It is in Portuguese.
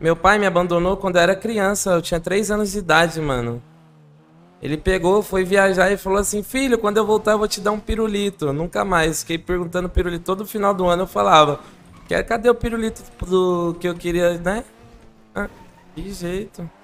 Meu pai me abandonou quando eu era criança, eu tinha 3 anos de idade, mano. Ele pegou, foi viajar e falou assim: Filho, quando eu voltar, eu vou te dar um pirulito. Nunca mais. Fiquei perguntando pirulito. Todo final do ano eu falava: Cadê o pirulito do que eu queria, né? Ah, que jeito.